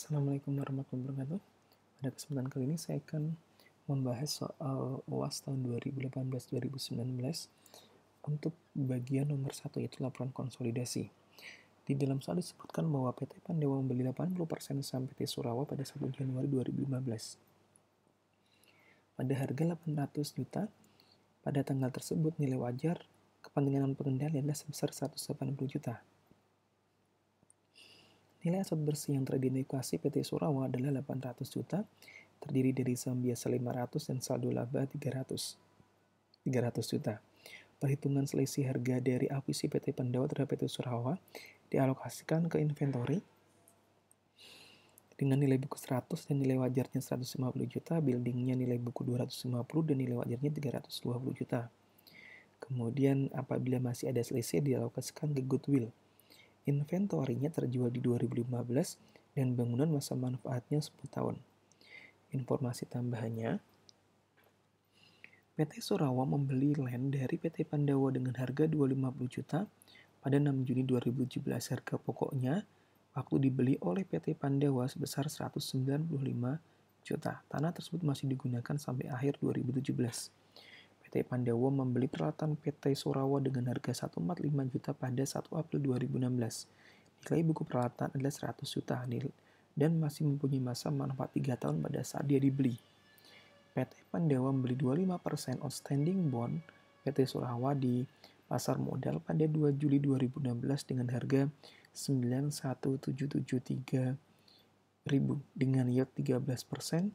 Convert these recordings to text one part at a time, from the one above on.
Assalamualaikum warahmatullahi wabarakatuh. Pada kesempatan kali ini saya akan membahas soal UAS tahun 2018-2019 untuk bagian nomor 1 yaitu laporan konsolidasi. Di dalam soal disebutkan bahwa PT Pandewa membeli 80% saham PT Surawa pada 1 Januari 2015. Pada harga 800 juta, pada tanggal tersebut nilai wajar kepentingan non pengendali adalah sebesar 180 juta Nilai aset bersih yang teridentifikasi PT Surawa adalah 800 juta, terdiri dari saham biasa 500 dan saldo laba 300. 300 juta. Perhitungan selisih harga dari akuisisi PT Pendawa terhadap PT Surawa dialokasikan ke inventory dengan nilai buku 100 dan nilai wajarnya 150 juta, buildingnya nilai buku 250 dan nilai wajarnya 320 juta. Kemudian apabila masih ada selisih dialokasikan ke goodwill Inventorinya terjual di 2015 dan bangunan masa manfaatnya 10 tahun. Informasi tambahannya, PT Surawa membeli land dari PT Pandawa dengan harga 250 juta pada 6 Juni 2017 harga pokoknya waktu dibeli oleh PT Pandawa sebesar 195 juta. Tanah tersebut masih digunakan sampai akhir 2017. PT Pandawa membeli peralatan PT Surawa dengan harga 145 juta pada 1 April 2016. Nilai buku peralatan adalah 100 juta dan masih mempunyai masa manfaat 3 tahun pada saat dia dibeli. PT Pandawa membeli 25% outstanding bond PT Surawa di pasar modal pada 2 Juli 2016 dengan harga 91773 ribu dengan yield 13 persen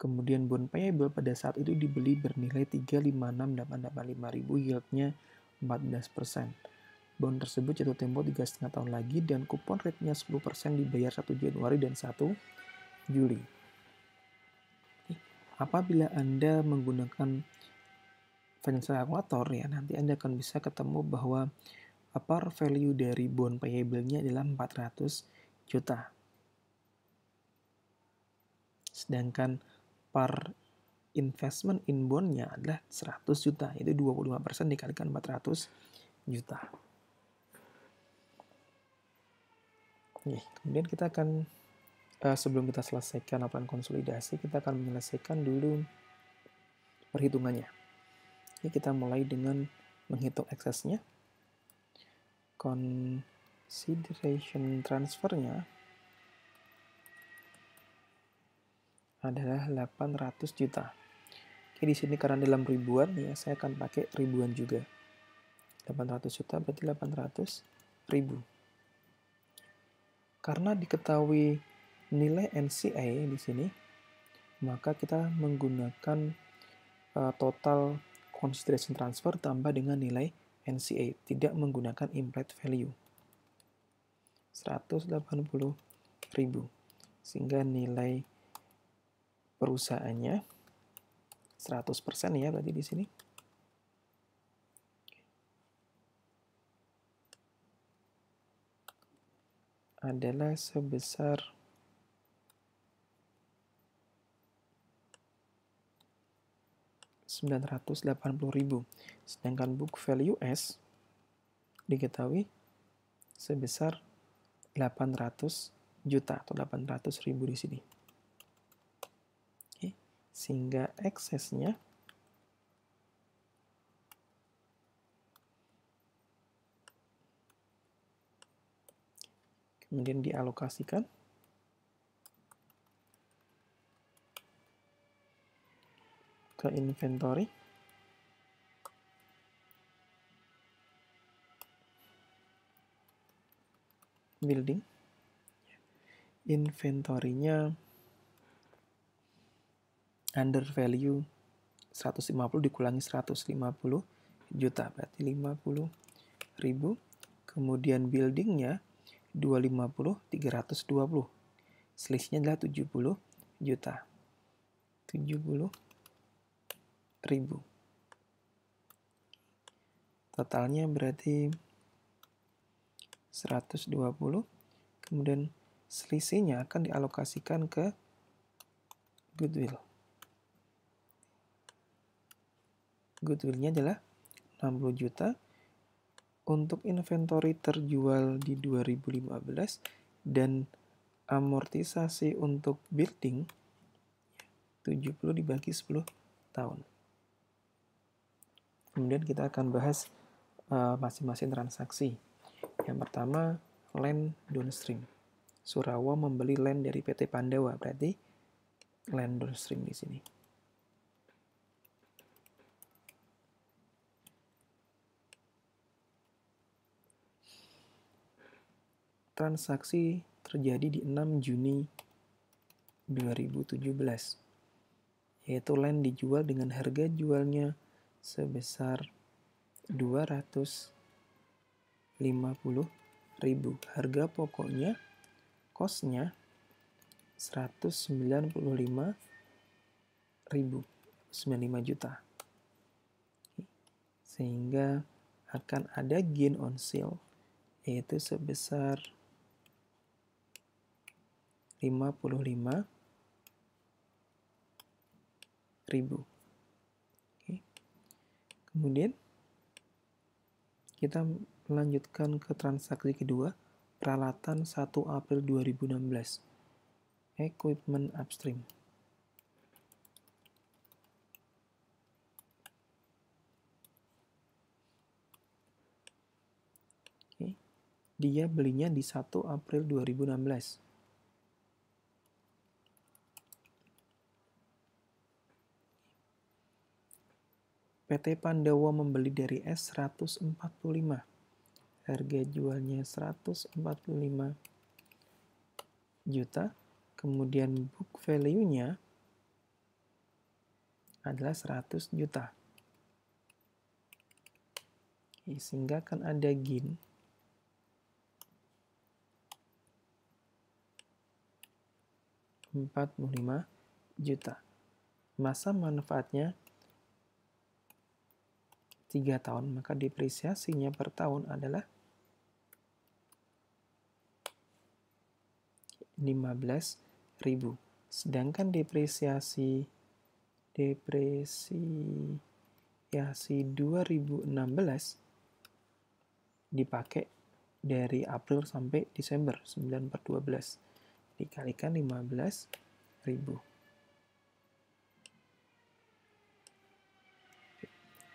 Kemudian bond payable pada saat itu dibeli bernilai 356.885 ribu yieldnya 14%. Bond tersebut jatuh tempo 3,5 tahun lagi dan kupon rate-nya 10% dibayar 1 Januari dan 1 Juli. Apabila Anda menggunakan financial calculator ya nanti Anda akan bisa ketemu bahwa par value dari bond payable-nya adalah 400 juta. Sedangkan per investment bondnya adalah 100 juta, itu 25% dikalikan 400 juta. Oke, kemudian kita akan uh, sebelum kita selesaikan laporan konsolidasi, kita akan menyelesaikan dulu perhitungannya. Ini kita mulai dengan menghitung eksesnya. Consideration transfernya adalah 800 juta. Oke, di sini karena dalam ribuan, ya saya akan pakai ribuan juga. 800 juta berarti 800 ribu. Karena diketahui nilai NCA di sini, maka kita menggunakan uh, total consideration transfer tambah dengan nilai NCA, tidak menggunakan implied value. 180 ribu. Sehingga nilai perusahaannya 100% ya berarti di sini. adalah sebesar 980.000 sedangkan book value S diketahui sebesar 800 juta atau 800.000 di sini sehingga eksesnya kemudian dialokasikan ke inventory building inventory-nya under value 150 dikurangi 150 juta berarti 50 ribu kemudian buildingnya 250 320 selisihnya adalah 70 juta 70 ribu totalnya berarti 120 kemudian selisihnya akan dialokasikan ke goodwill goodwillnya adalah 60 juta untuk inventory terjual di 2015 dan amortisasi untuk building 70 dibagi 10 tahun. Kemudian kita akan bahas eh, masing-masing uh, transaksi. Yang pertama, land downstream. Surawa membeli land dari PT Pandawa, berarti land downstream di sini. transaksi terjadi di 6 Juni 2017 yaitu land dijual dengan harga jualnya sebesar 250 ribu harga pokoknya kosnya 195 ribu 95 juta sehingga akan ada gain on sale yaitu sebesar 55 ribu. Oke. Kemudian kita melanjutkan ke transaksi kedua, peralatan 1 April 2016. Equipment upstream. Oke. Dia belinya di 1 April 2016. PT Pandawa membeli dari S145. Harga jualnya 145 juta. Kemudian book value-nya adalah 100 juta. Oke, sehingga akan ada gain lima juta. Masa manfaatnya 3 tahun, maka depresiasinya per tahun adalah 15.000. Sedangkan depresiasi depresiasi 2016 dipakai dari April sampai Desember 9 per 12 dikalikan 15.000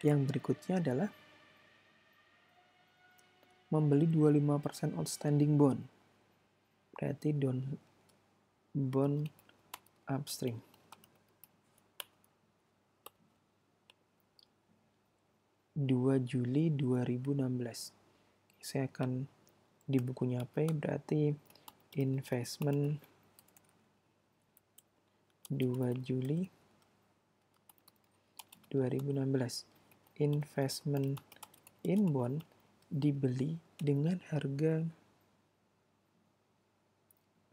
Yang berikutnya adalah membeli 25% outstanding bond. Berarti don bond upstream. dua Juli 2016. Saya akan di bukunya P berarti investment 2 Juli 2016 investment in bond dibeli dengan harga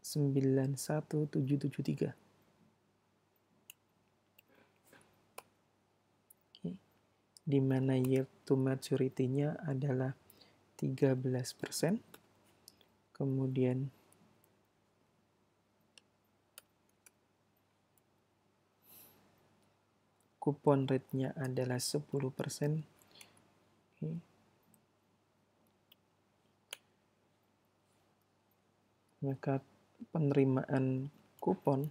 91773. Oke. Di mana yield to maturity-nya adalah 13%. Kemudian Kupon rate-nya adalah 10%. Okay. Maka penerimaan kupon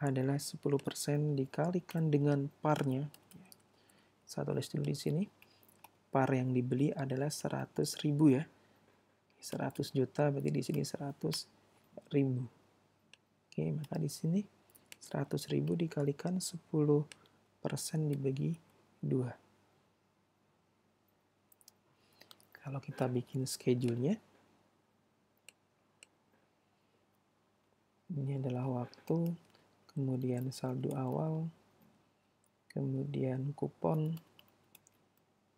adalah 10% dikalikan dengan parnya. Saya tulis dulu di sini. Par yang dibeli adalah 100.000 ya. 100 juta berarti di sini 100.000. Oke, maka di sini 100.000 dikalikan 10% dibagi 2. Kalau kita bikin schedule-nya, ini adalah waktu, kemudian saldo awal, kemudian kupon,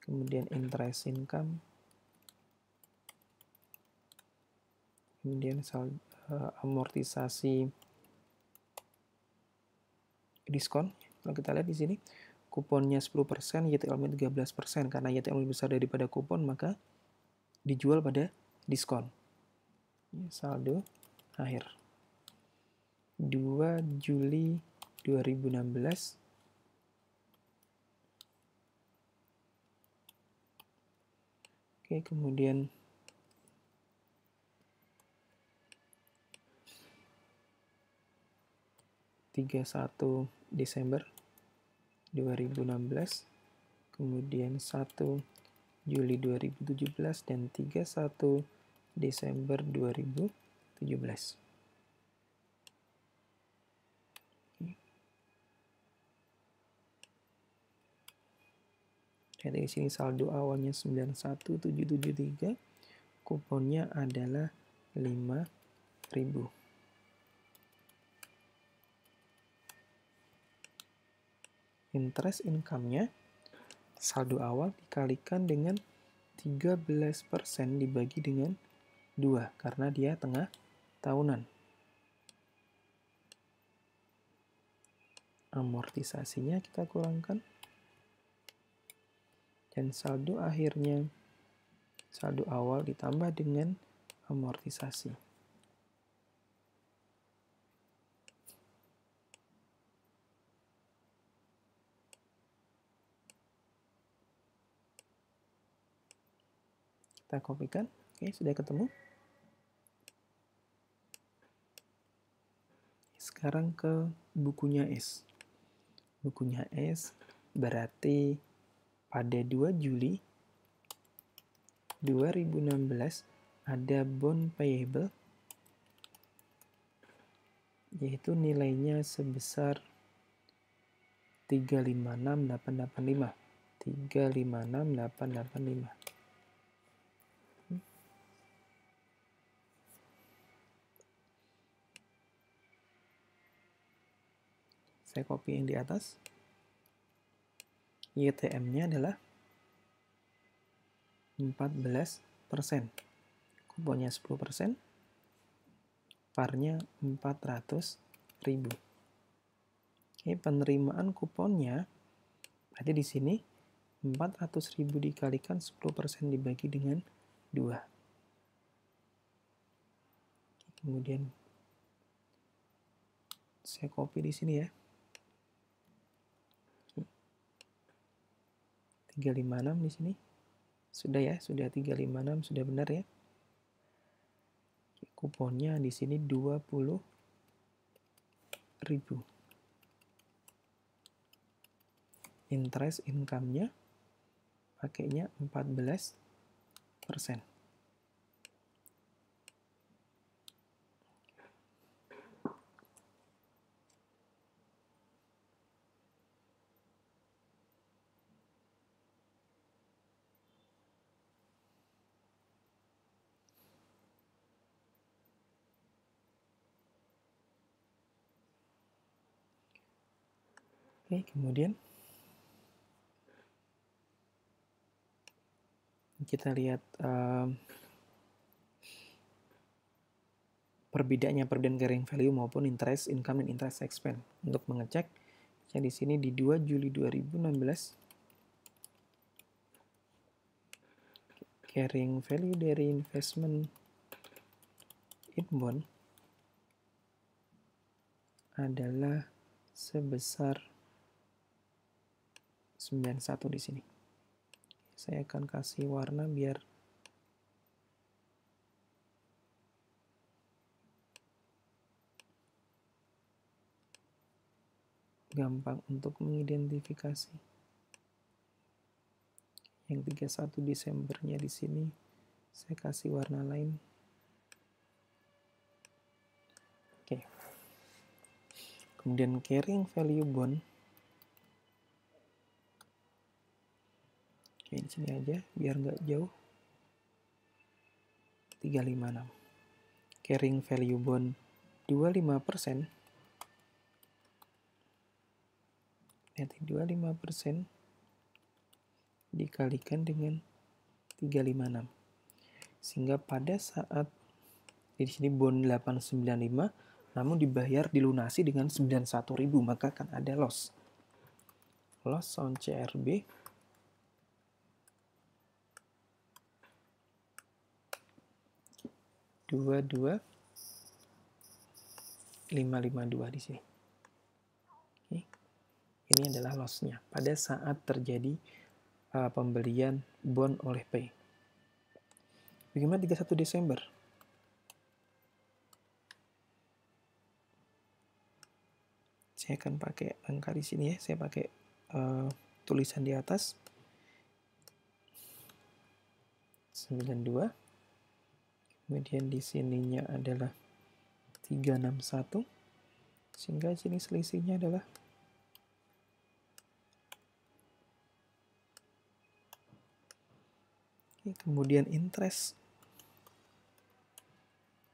kemudian interest income, kemudian saldo, eh, amortisasi diskon. Kalau kita lihat di sini, kuponnya 10%, YTLM 13%. Karena YTLM lebih besar daripada kupon, maka dijual pada diskon. Ya, saldo akhir. 2 Juli 2016 Oke, kemudian tiga satu Desember 2016, kemudian 1 Juli 2017 dan 31 Desember 2017. Jadi di sini saldo awalnya 91773, kuponnya adalah 5000. interest income-nya saldo awal dikalikan dengan 13% dibagi dengan 2 karena dia tengah tahunan. Amortisasinya kita kurangkan. Dan saldo akhirnya saldo awal ditambah dengan amortisasi. Kita kopikan. Oke, sudah ketemu. Sekarang ke bukunya S. Bukunya S berarti pada 2 Juli 2016 ada bond payable yaitu nilainya sebesar 356885 356885 Saya copy yang di atas. YTM-nya adalah 14%. Kuponnya 10%. Parnya 400 ribu. Oke, penerimaan kuponnya berarti di sini 400 ribu dikalikan 10% dibagi dengan 2. Kemudian saya copy di sini ya. 356 di sini. Sudah ya, sudah 356, sudah benar ya. Kuponnya di sini 20 ribu. Interest income-nya pakainya 14 persen. Oke, kemudian kita lihat um, perbedaannya perbedaan carrying value maupun interest income dan interest expense. Untuk mengecek, saya di sini di 2 Juli 2016 carrying value dari investment in bond adalah sebesar 91 di sini. Saya akan kasih warna biar gampang untuk mengidentifikasi. Yang 31 Desembernya di sini saya kasih warna lain. Oke. Kemudian carrying value bond di sini aja biar nggak jauh 356 carrying value bond 25% nanti 25% dikalikan dengan 356 sehingga pada saat di sini bond 895 namun dibayar dilunasi dengan 91.000 maka akan ada loss loss on CRB 22 552 di sini. Oke. Ini adalah loss-nya pada saat terjadi uh, pembelian bond oleh P. Bagaimana 31 Desember? Saya akan pakai angka di sini ya, saya pakai uh, tulisan di atas. 92 kemudian di sininya adalah 361 sehingga sini selisihnya adalah 3. kemudian interest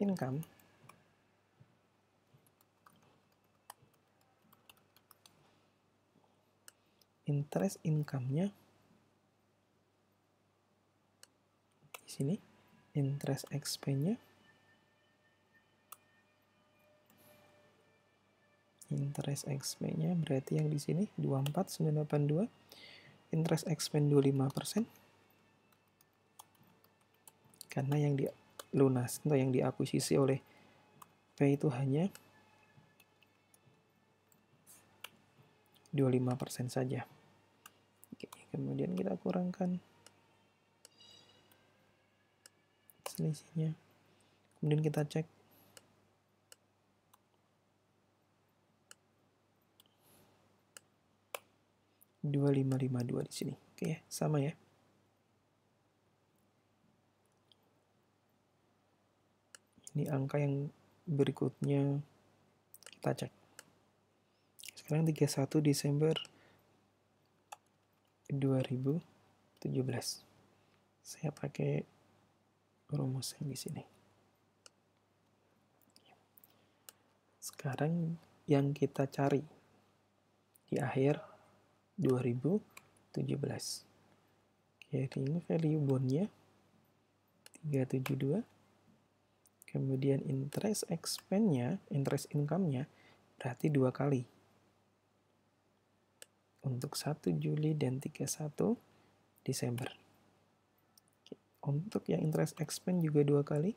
income interest income-nya di sini interest expense-nya interest expense-nya berarti yang di sini 24982 interest expense 25% karena yang dilunas atau yang diakuisisi oleh P itu hanya 25% saja. Oke, kemudian kita kurangkan selisihnya kemudian kita cek dua lima lima dua di sini oke ya sama ya ini angka yang berikutnya kita cek sekarang 31 Desember 2017 saya pakai rumusnya di sini. Sekarang yang kita cari di akhir 2017. Jadi ini value bondnya 372. Kemudian interest expense-nya, interest income-nya berarti dua kali. Untuk 1 Juli dan 31 Desember. Untuk yang interest expense juga dua kali.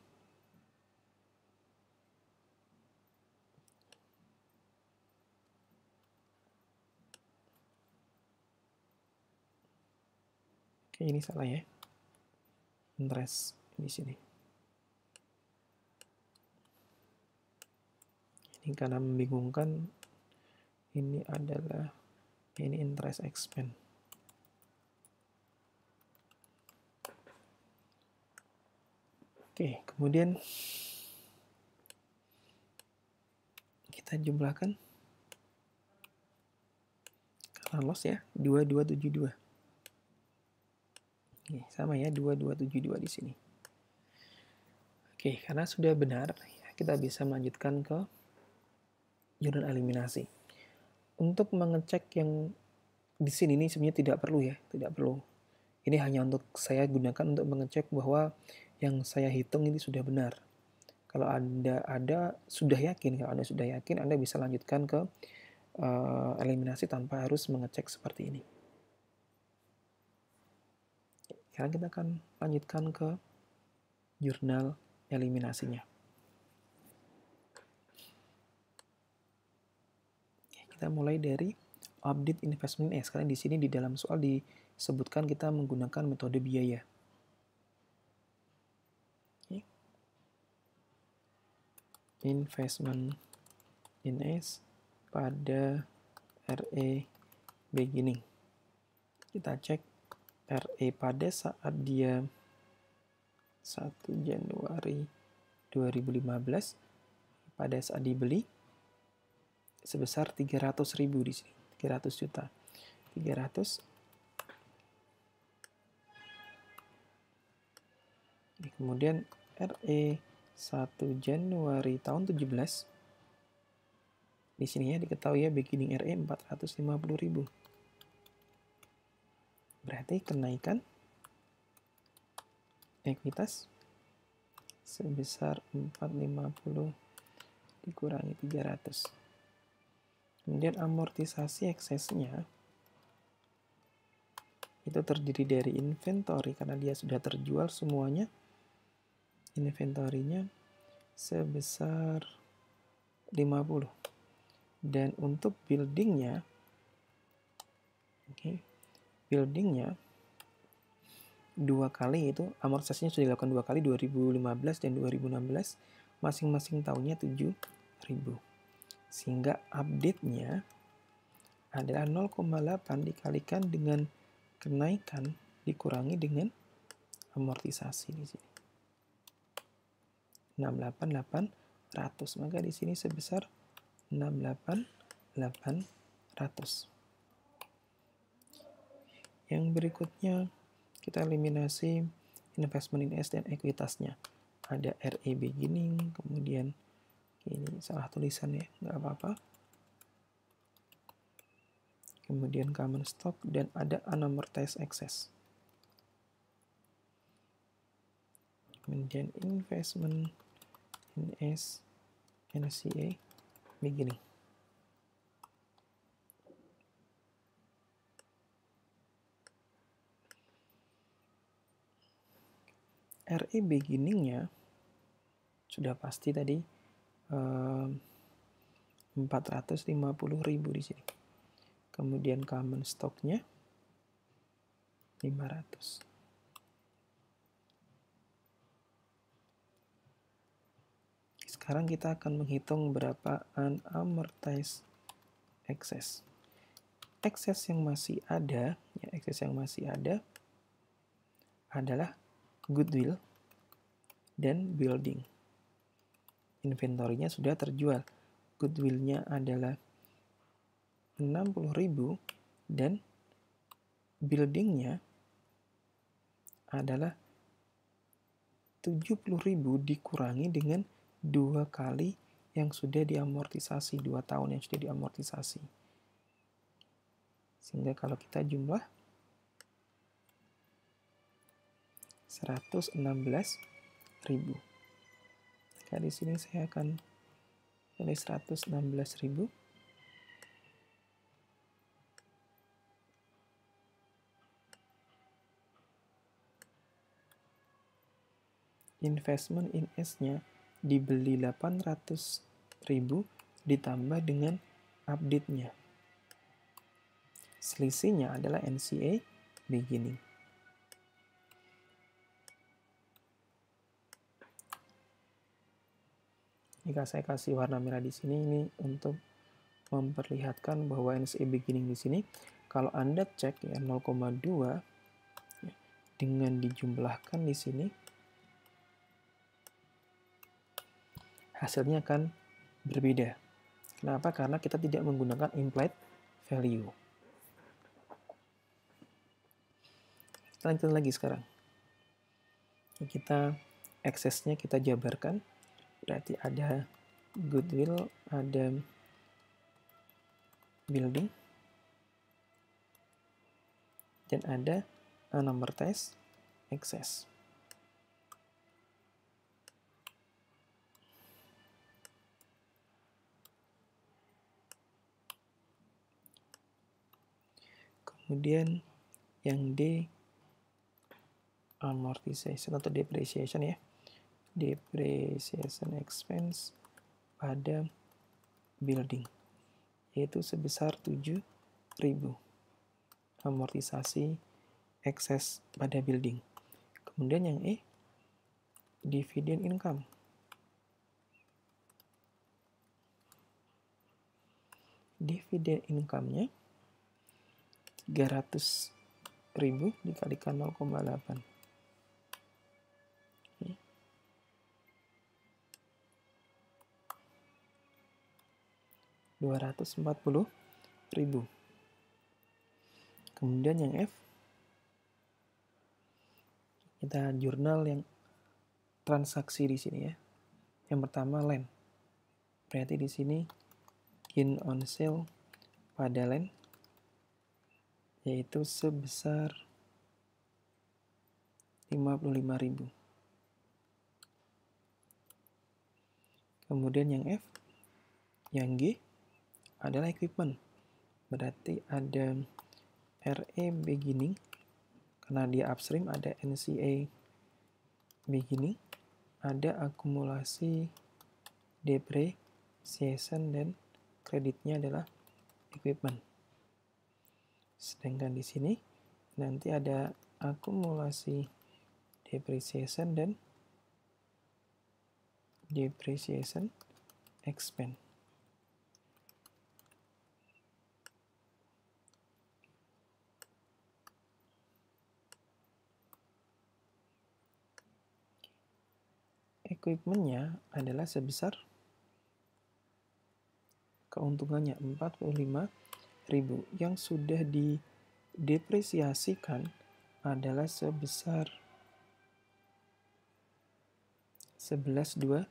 Oke, ini salah ya. Interest di sini. Ini karena membingungkan, ini adalah ini interest expense. Oke, kemudian kita jumlahkan color loss ya, 2272. Oke, sama ya, 2272 di sini. Oke, karena sudah benar, ya, kita bisa melanjutkan ke jurnal eliminasi. Untuk mengecek yang di sini ini sebenarnya tidak perlu ya, tidak perlu. Ini hanya untuk saya gunakan untuk mengecek bahwa yang saya hitung ini sudah benar. Kalau Anda ada sudah yakin, kalau Anda sudah yakin, Anda bisa lanjutkan ke uh, eliminasi tanpa harus mengecek seperti ini. Sekarang kita akan lanjutkan ke jurnal eliminasinya. Kita mulai dari update investment. Eh, sekarang di sini di dalam soal disebutkan kita menggunakan metode biaya. investment in S pada RE beginning. Kita cek RE pada saat dia 1 Januari 2015 pada saat dibeli sebesar 300 ribu di sini, 300 juta. 300 kemudian RE 1 Januari tahun 17 di sini ya diketahui ya beginning RE 450.000 berarti kenaikan ekuitas sebesar 450 dikurangi 300 kemudian amortisasi eksesnya itu terdiri dari inventory karena dia sudah terjual semuanya inventorinya sebesar 50 dan untuk buildingnya okay, buildingnya dua kali itu amortisasinya sudah dilakukan dua kali 2015 dan 2016 masing-masing tahunnya 7000 sehingga update-nya adalah 0,8 dikalikan dengan kenaikan dikurangi dengan amortisasi di sini 68800. Maka di sini sebesar 68800. Yang berikutnya kita eliminasi investment in S dan ekuitasnya. Ada RE beginning, kemudian ini salah tulisan ya, nggak apa-apa. Kemudian common stock dan ada unamortized excess. Kemudian investment NS NCA beginning RE beginningnya sudah pasti tadi eh, 450.000 di sini. Kemudian common stocknya 500. Sekarang kita akan menghitung berapa unamortized excess. Excess yang masih ada, ya excess yang masih ada adalah goodwill dan building. Inventorinya sudah terjual. Goodwillnya adalah 60.000 dan buildingnya adalah 70.000 dikurangi dengan dua kali yang sudah diamortisasi, dua tahun yang sudah diamortisasi. Sehingga kalau kita jumlah ribu Maka di sini saya akan 116 ribu Investment in S-nya dibeli 800 ribu ditambah dengan update-nya. Selisihnya adalah NCA beginning. Jika saya kasih warna merah di sini, ini untuk memperlihatkan bahwa NCA beginning di sini. Kalau Anda cek ya 0,2 ya, dengan dijumlahkan di sini hasilnya akan berbeda. Kenapa? Karena kita tidak menggunakan implied value. Kita lanjut lagi sekarang. Kita aksesnya kita jabarkan. Berarti ada goodwill, ada building, dan ada uh, number test access. kemudian yang D amortization atau depreciation ya depreciation expense pada building yaitu sebesar 7000 amortisasi excess pada building kemudian yang E dividend income dividend income-nya 300 ribu dikalikan 0,8 240 ribu kemudian yang F kita jurnal yang transaksi di sini ya yang pertama land berarti di sini gain on sale pada land yaitu sebesar 55.000. Kemudian yang F, yang G adalah equipment. Berarti ada RE beginning karena dia upstream ada NCA beginning, ada akumulasi depreciation dan kreditnya adalah equipment. Sedangkan di sini nanti ada akumulasi depreciation dan depreciation expense. Equipmentnya adalah sebesar keuntungannya 45 Ribu yang sudah didepresiasikan adalah sebesar 11.250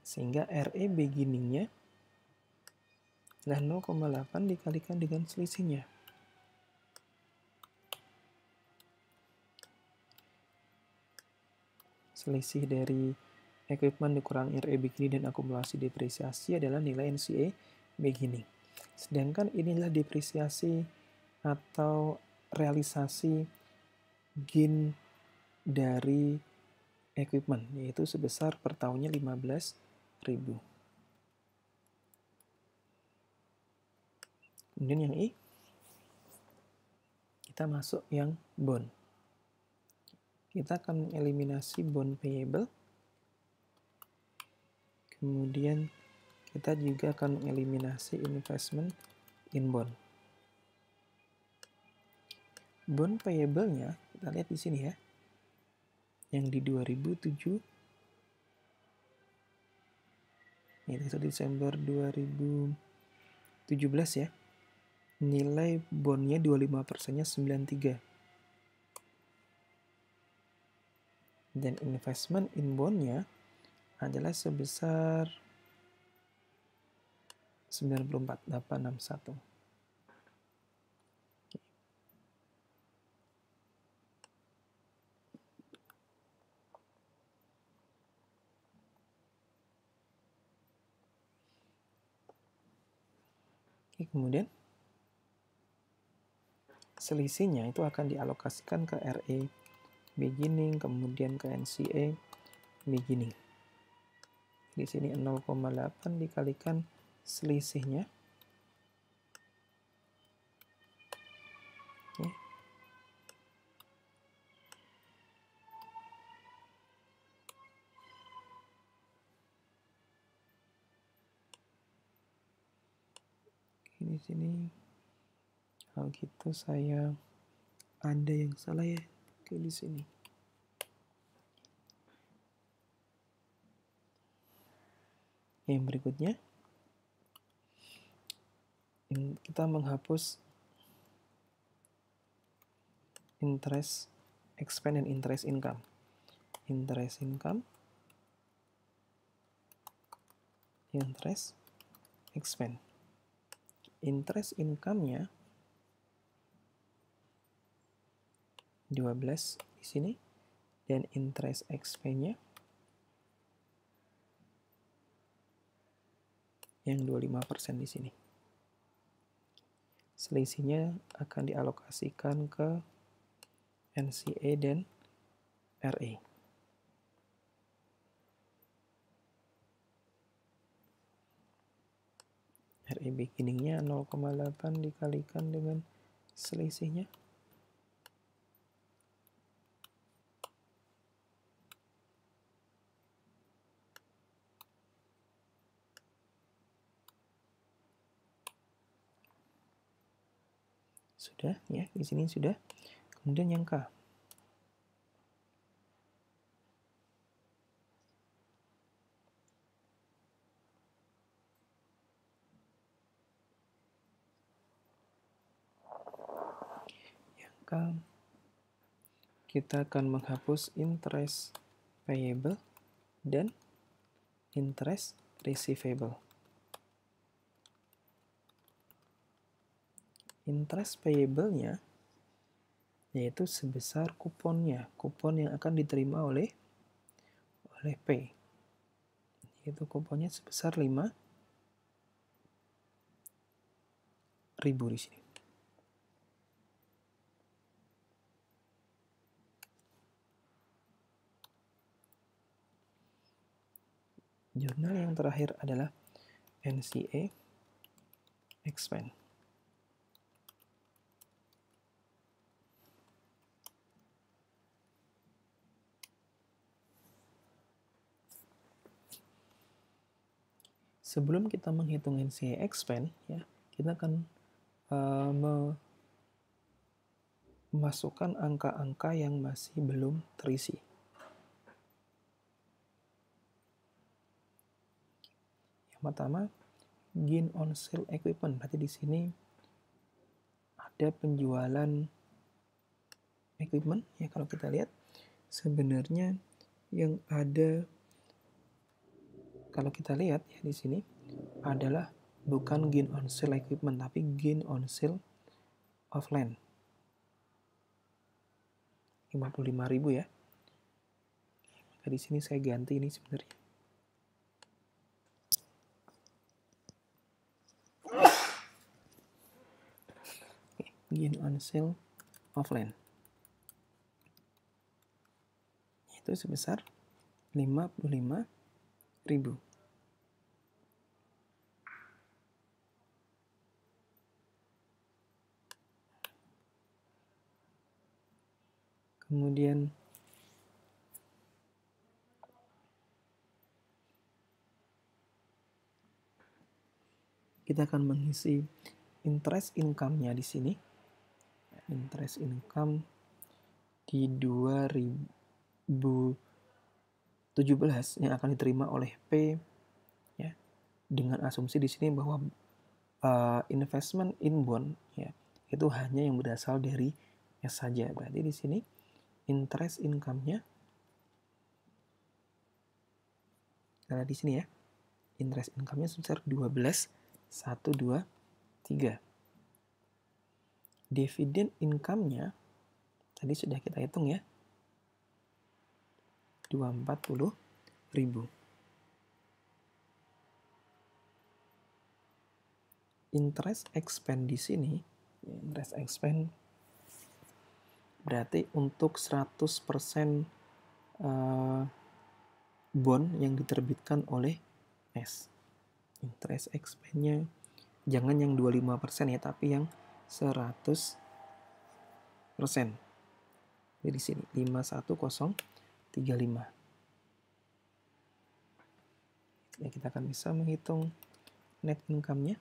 sehingga RE beginningnya adalah 0,8 dikalikan dengan selisihnya selisih dari equipment dikurang RE beginning dan akumulasi depresiasi adalah nilai NCA beginning Sedangkan inilah depresiasi atau realisasi gain dari equipment, yaitu sebesar per tahunnya ribu Kemudian yang I, kita masuk yang bond. Kita akan mengeliminasi bond payable, kemudian kita juga akan mengeliminasi investment in bond. Bond payable-nya, kita lihat di sini ya, yang di 2007, ini 1 Desember 2017 ya, nilai bondnya 25 persennya 93. Dan investment in bondnya adalah sebesar Oke, kemudian selisihnya itu akan dialokasikan ke re beginning, kemudian ke NCA beginning. Di sini 0,8 dikalikan selisihnya. Ya. Ini sini kalau gitu saya ada yang salah ya Oke, di sini. Yang berikutnya kita menghapus interest expense dan interest income interest income interest expense interest income-nya 12 di sini dan interest expense-nya yang 25% di sini selisihnya akan dialokasikan ke NCA dan RA. RA beginningnya 0,8 dikalikan dengan selisihnya 0,8 sudah ya di sini sudah kemudian yang K yang K kita akan menghapus interest payable dan interest receivable interest payable-nya yaitu sebesar kuponnya, kupon yang akan diterima oleh oleh P. Yaitu kuponnya sebesar 5 ribu di sini. Jurnal yang terakhir adalah NCA expense. sebelum kita menghitung NC expand, ya, kita akan uh, memasukkan angka-angka yang masih belum terisi. Yang pertama, gain on sale equipment. Berarti di sini ada penjualan equipment ya kalau kita lihat sebenarnya yang ada kalau kita lihat ya di sini adalah bukan gain on sale equipment tapi gain on sale of land 55.000 ya maka di sini saya ganti ini sebenarnya gain on sale of land itu sebesar 55 ribu. Kemudian kita akan mengisi interest income-nya di sini. Interest income di 2000 17 yang akan diterima oleh P ya dengan asumsi di sini bahwa uh, investment inbound ya itu hanya yang berasal dari S saja. Berarti di sini interest income-nya karena di sini ya interest income-nya sebesar 12 1 2 3. dividend income-nya tadi sudah kita hitung ya 240 ribu. Interest expense di sini, ya, interest expense berarti untuk 100% eh, bond yang diterbitkan oleh S. Interest expense-nya jangan yang 25% ya, tapi yang 100%. Jadi di sini 5100 35. Ya, kita akan bisa menghitung net income-nya.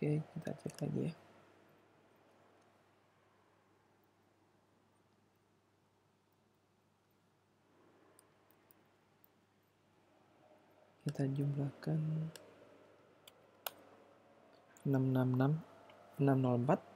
Oke, kita cek lagi ya. Kita jumlahkan 666 604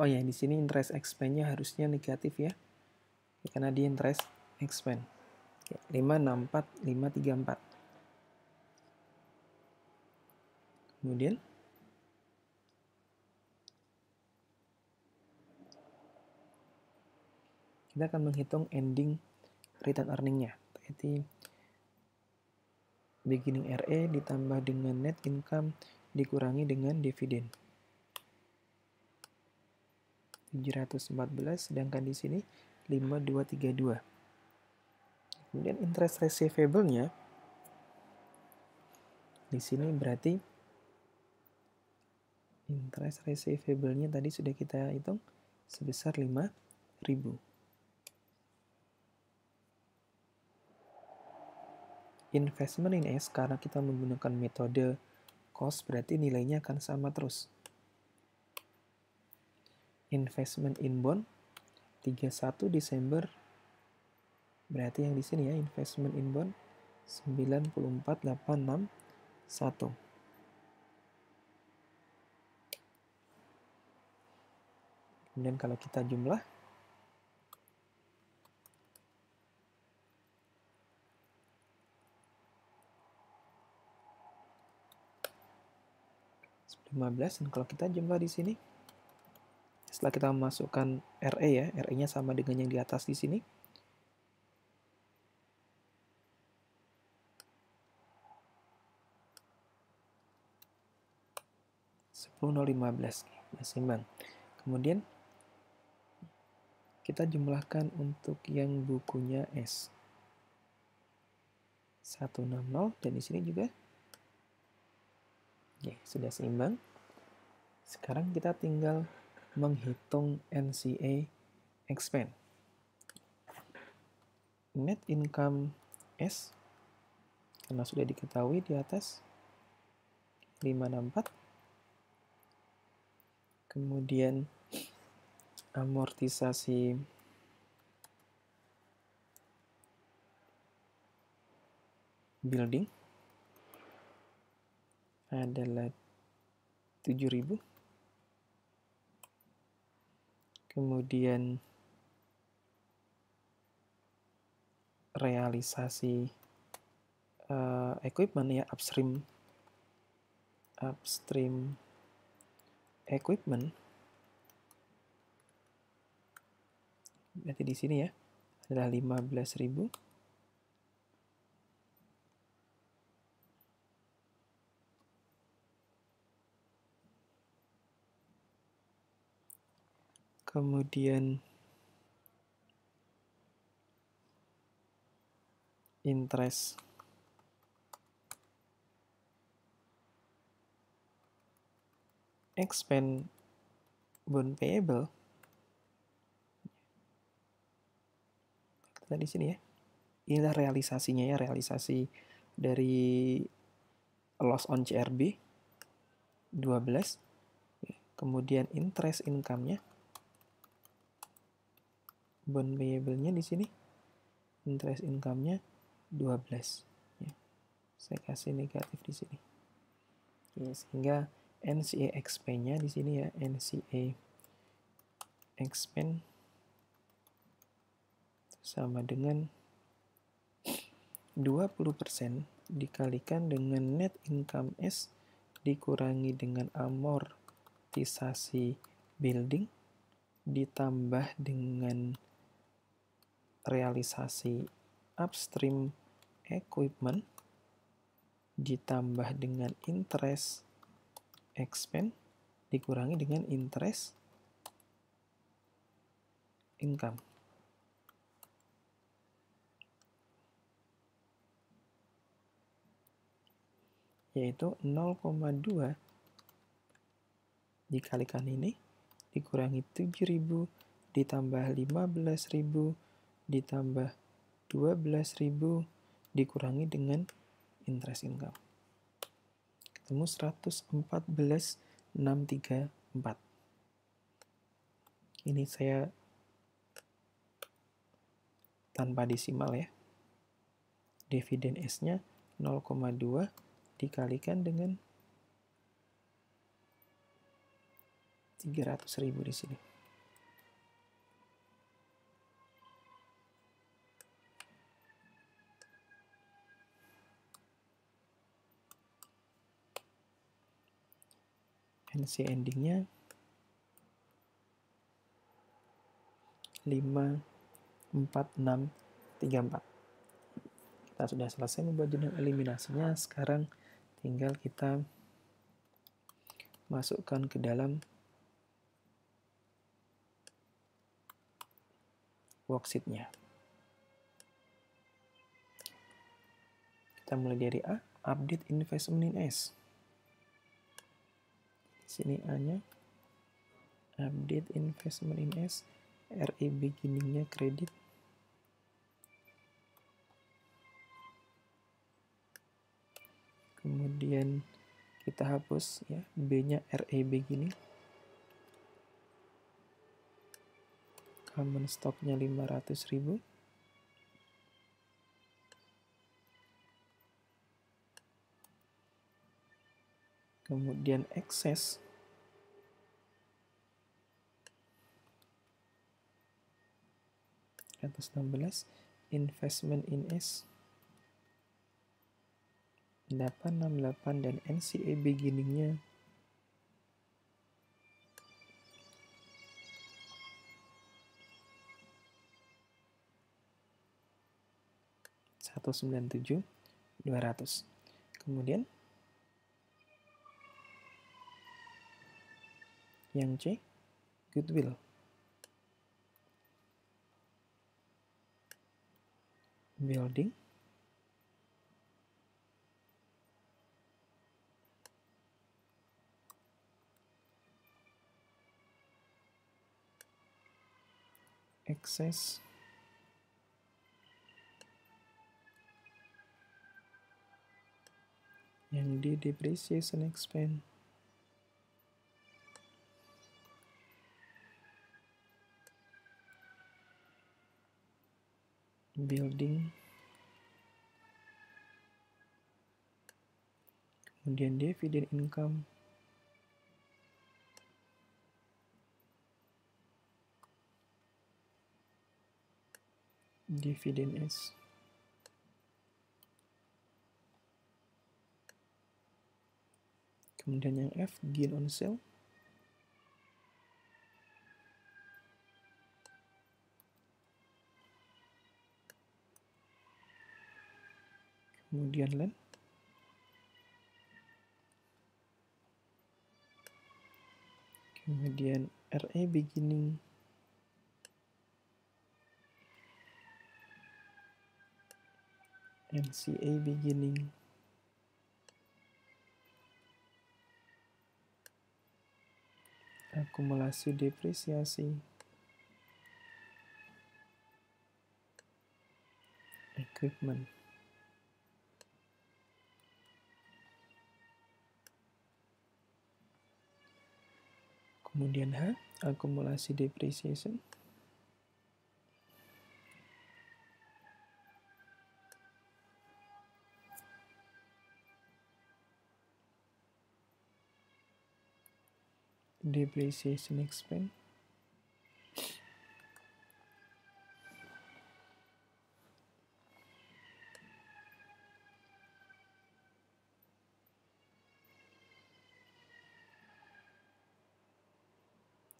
oh ya di sini interest expense-nya harusnya negatif ya, ya karena di interest expense Oke, 564 534 kemudian kita akan menghitung ending return earning-nya berarti beginning RE ditambah dengan net income dikurangi dengan dividend 714 sedangkan di sini 5232. Kemudian interest receivable-nya di sini berarti interest receivable-nya tadi sudah kita hitung sebesar 5000. Investment in S karena kita menggunakan metode cost berarti nilainya akan sama terus investment in tiga 31 Desember berarti yang di sini ya investment in enam satu kemudian kalau kita jumlah lima belas dan kalau kita jumlah di sini setelah kita masukkan RE ya, RE-nya sama dengan yang di atas di sini. belas seimbang. Kemudian kita jumlahkan untuk yang bukunya S. 160 dan di sini juga Oke, sudah seimbang. Sekarang kita tinggal menghitung NCA expense, Net income S karena sudah diketahui di atas 564. Kemudian amortisasi building adalah 7000 kemudian realisasi uh, equipment ya upstream upstream equipment berarti di sini ya adalah 15.000 kemudian interest expand bond payable kita di sini ya inilah realisasinya ya realisasi dari loss on CRB 12 kemudian interest income-nya bond payable-nya di sini interest income-nya 12 ya. Saya kasih negatif di sini. Ya, sehingga NCA expense-nya di sini ya NCA expense sama dengan 20% dikalikan dengan net income S dikurangi dengan amortisasi building ditambah dengan realisasi upstream equipment ditambah dengan interest expense dikurangi dengan interest income. Yaitu 0,2 dikalikan ini dikurangi 7.000 ditambah 15.000 ditambah 12.000 dikurangi dengan interest income. Ketemu 114.634. Ini saya tanpa desimal ya. Dividen S-nya 0,2 dikalikan dengan 300.000 di sini. Dan si endingnya 5, 4, 6, 3, 4 Kita sudah selesai membuat jenis eliminasinya. Sekarang tinggal kita masukkan ke dalam worksheetnya. Kita mulai dari A, update investment in S sini A-nya. Update investment in S, RE beginningnya kredit. Kemudian kita hapus ya B-nya RE beginning. Common stocknya 500 ribu. kemudian excess atas 16 investment in S 868 dan NCA beginningnya satu sembilan tujuh dua ratus kemudian Yang C, goodwill. Building. Access. Yang D, depreciation expense. building kemudian dividend income dividend S kemudian yang F gain on sale kemudian len kemudian RE beginning MCA beginning akumulasi depresiasi equipment Kemudian H, akumulasi depreciation. Depreciation expense.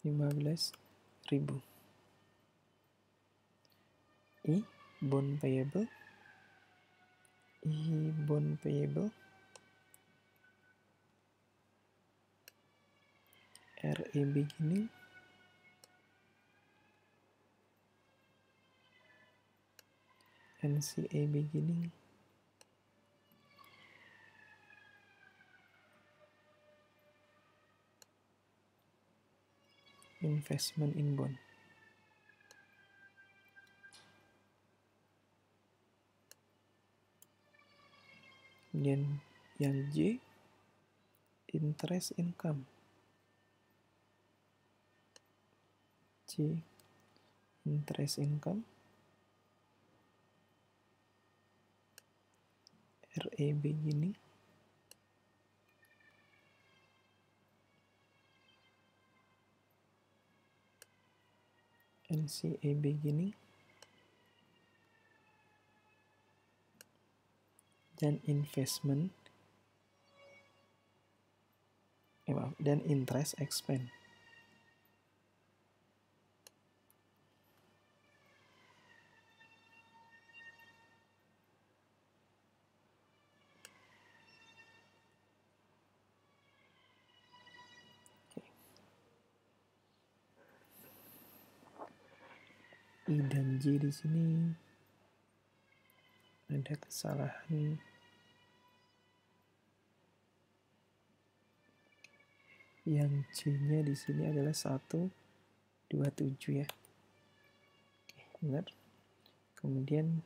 ribu. I bond payable I bond payable RE beginning NCA beginning investment in bond. Kemudian yang J, interest income. c, interest income. rab ini. versi EB gini dan investment eh, maaf, dan interest expense diuji di sini ada kesalahan yang C-nya di sini adalah 127 ya. Oke, benar. Kemudian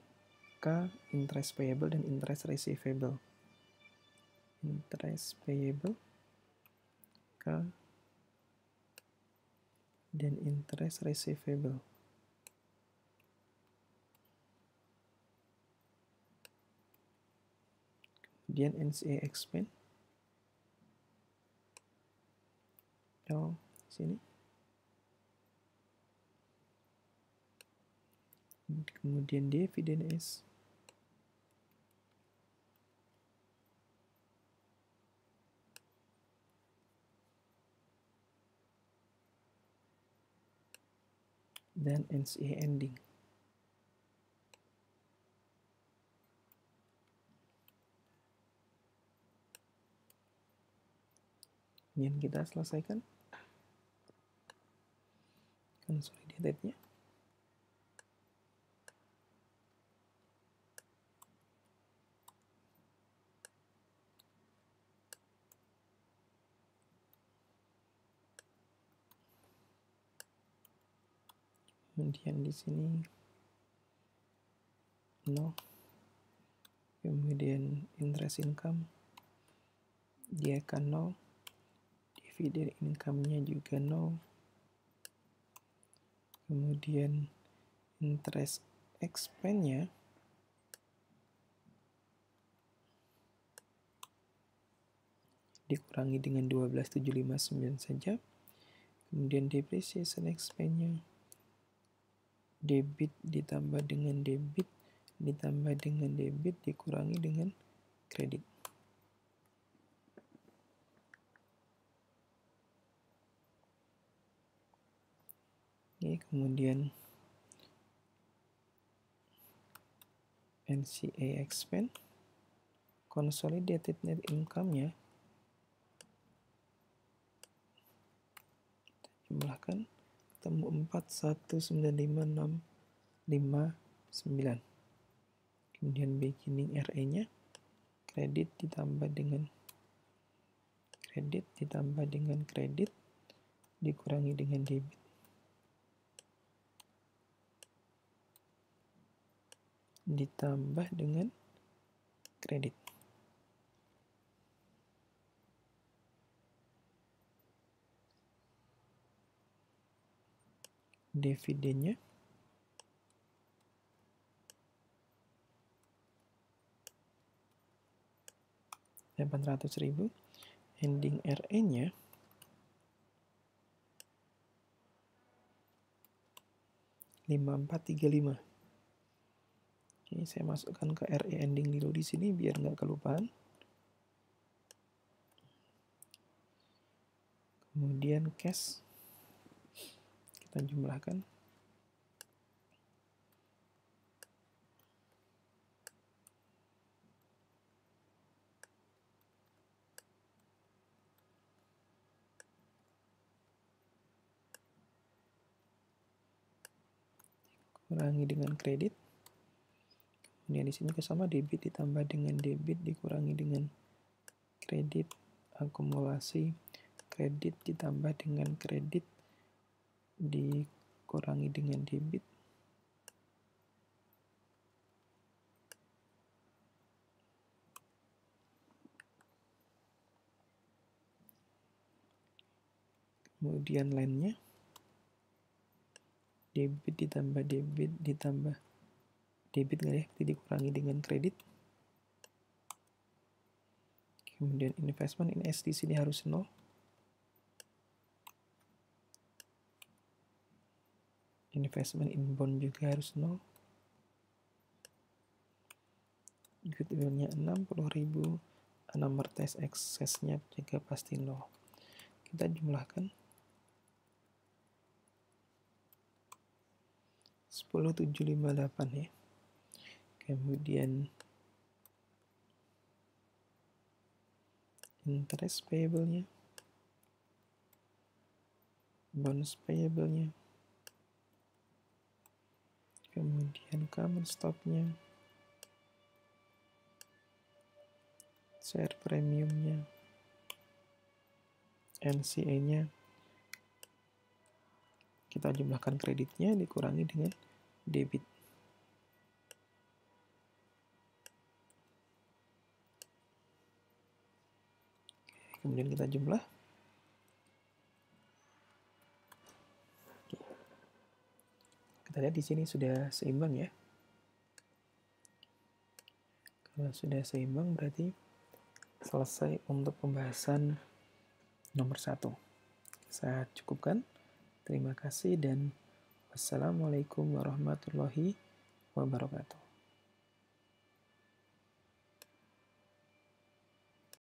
K interest payable dan interest receivable. Interest payable K dan interest receivable. kemudian NCA expand yang sini kemudian dividend S dan NCA ending Kemudian kita selesaikan kan nya kemudian di sini no kemudian interest income dia akan nol fee income-nya juga nol, kemudian interest expense-nya dikurangi dengan 12759 saja kemudian depreciation expense-nya debit ditambah dengan debit ditambah dengan debit dikurangi dengan kredit kemudian NCA expand consolidated net income nya jumlahkan ketemu 41956559 kemudian beginning RE nya kredit ditambah dengan kredit ditambah dengan kredit dikurangi dengan debit ditambah dengan kredit. Dividennya delapan ratus ribu ending rn nya lima empat tiga lima ini saya masukkan ke RE ending dulu di sini biar nggak kelupaan. Kemudian cash kita jumlahkan. kurangi dengan kredit ini ya, di sini sama debit ditambah dengan debit dikurangi dengan kredit akumulasi kredit ditambah dengan kredit dikurangi dengan debit kemudian lainnya debit ditambah debit ditambah debit nggak ya jadi dikurangi dengan kredit kemudian investment in SD sini harus nol, investment in bond juga harus nol. 0 goodwillnya 60.000 amortize eksesnya juga pasti nol. kita jumlahkan 10758 ya kemudian interest payable-nya, bonus payable-nya, kemudian common stock-nya, share premium-nya, NCA-nya, kita jumlahkan kreditnya dikurangi dengan debit. kemudian kita jumlah kita lihat di sini sudah seimbang ya kalau sudah seimbang berarti selesai untuk pembahasan nomor satu saya cukupkan terima kasih dan wassalamualaikum warahmatullahi wabarakatuh